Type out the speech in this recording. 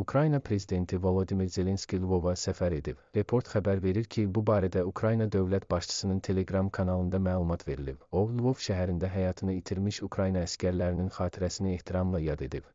Ukrayna prezidenti Volodimir Zelenski Lvova səfər edib. Report xəbər verir ki, bu barədə Ukrayna dövlət başçısının Telegram kanalında məlumat verilib. O, Lvov şəhərində həyatını itirmiş Ukrayna əsgərlərinin xatirəsini ehtiramla yad edib.